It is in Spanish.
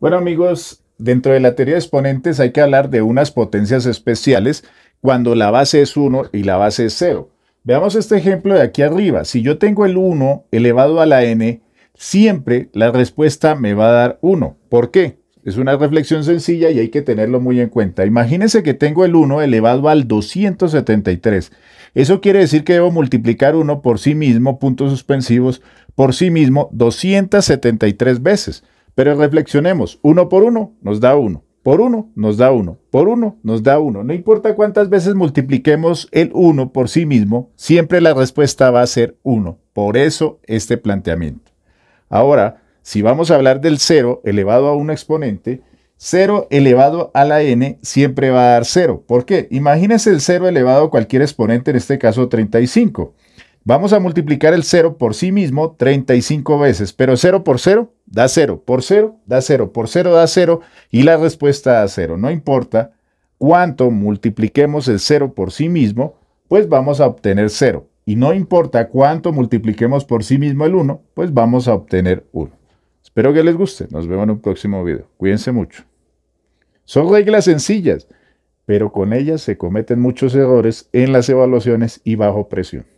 Bueno amigos, dentro de la teoría de exponentes hay que hablar de unas potencias especiales cuando la base es 1 y la base es 0. Veamos este ejemplo de aquí arriba. Si yo tengo el 1 elevado a la n, siempre la respuesta me va a dar 1. ¿Por qué? Es una reflexión sencilla y hay que tenerlo muy en cuenta. Imagínense que tengo el 1 elevado al 273. Eso quiere decir que debo multiplicar 1 por sí mismo, puntos suspensivos, por sí mismo 273 veces. Pero reflexionemos, uno por uno nos da 1, por 1 nos da 1, por 1 nos da 1. No importa cuántas veces multipliquemos el 1 por sí mismo, siempre la respuesta va a ser 1. Por eso este planteamiento. Ahora, si vamos a hablar del 0 elevado a un exponente, 0 elevado a la n siempre va a dar 0. ¿Por qué? Imagínense el 0 elevado a cualquier exponente, en este caso 35. Vamos a multiplicar el 0 por sí mismo 35 veces, pero 0 por 0 da 0 por 0, da 0 por 0, da 0 y la respuesta da 0. No importa cuánto multipliquemos el 0 por sí mismo, pues vamos a obtener 0. Y no importa cuánto multipliquemos por sí mismo el 1, pues vamos a obtener 1. Espero que les guste. Nos vemos en un próximo video. Cuídense mucho. Son reglas sencillas, pero con ellas se cometen muchos errores en las evaluaciones y bajo presión.